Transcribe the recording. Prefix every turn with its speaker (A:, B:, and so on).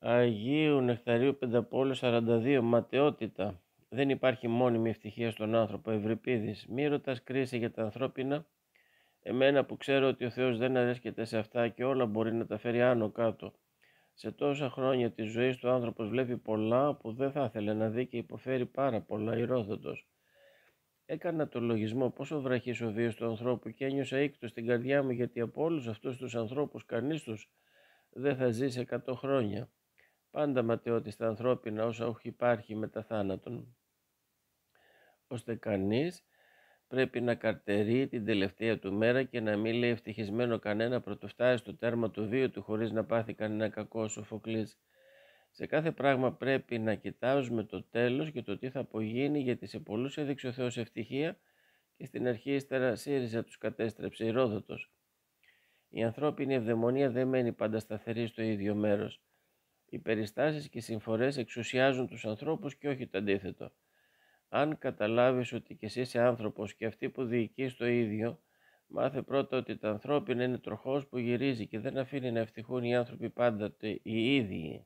A: Αγίου Νεκταρίου Πενταπόλου 42 Ματαιότητα Δεν υπάρχει μόνιμη ευτυχία στον άνθρωπο Ευρυπίδης Μη ρωτάς κρίση για τα ανθρώπινα Εμένα που ξέρω ότι ο Θεός δεν αρέσκεται σε αυτά και όλα μπορεί να τα φέρει άνω κάτω σε τόσα χρόνια της ζωής του άνθρωπος βλέπει πολλά που δεν θα ήθελε να δει και υποφέρει πάρα πολλά ηρόδοτος. Έκανα το λογισμό πόσο βραχής ο βίος του ανθρώπου και ένιωσα ήκτο στην καρδιά μου γιατί από όλους αυτούς τους ανθρώπους, κανείς τους δεν θα ζήσει 100 χρόνια πάντα ματαιότητα στα ανθρώπινα όσα όχι υπάρχει με τα θάνατον, ώστε κανείς πρέπει να καρτερεί την τελευταία του μέρα και να μην λέει ευτυχισμένο κανένα πρωτοφτάει στο τέρμα του βίου του χωρίς να πάθει κανένα κακό σοφοκλής. Σε κάθε πράγμα πρέπει να κοιτάζουμε το τέλος και το τι θα απογίνει γιατί σε πολλούς έδειξε ο Θεός ευτυχία και στην αρχή ύστερα ΣΥΡΙΖΑ τους κατέστρεψε η Ρόδοτος. Η ανθρώπινη ευδαιμονία δεν μένει πάντα σταθερή στο ίδιο μέρος. Οι περιστάσεις και οι συμφορές εξουσιάζουν τους ανθρώπους και όχι το αντίθετο. Αν καταλάβεις ότι και εσύ είσαι άνθρωπος και αυτοί που διοικείς το ίδιο, μάθε πρώτα ότι τα ανθρώπινα είναι τροχός που γυρίζει και δεν αφήνει να ευτυχούν οι άνθρωποι πάντα οι ίδιοι.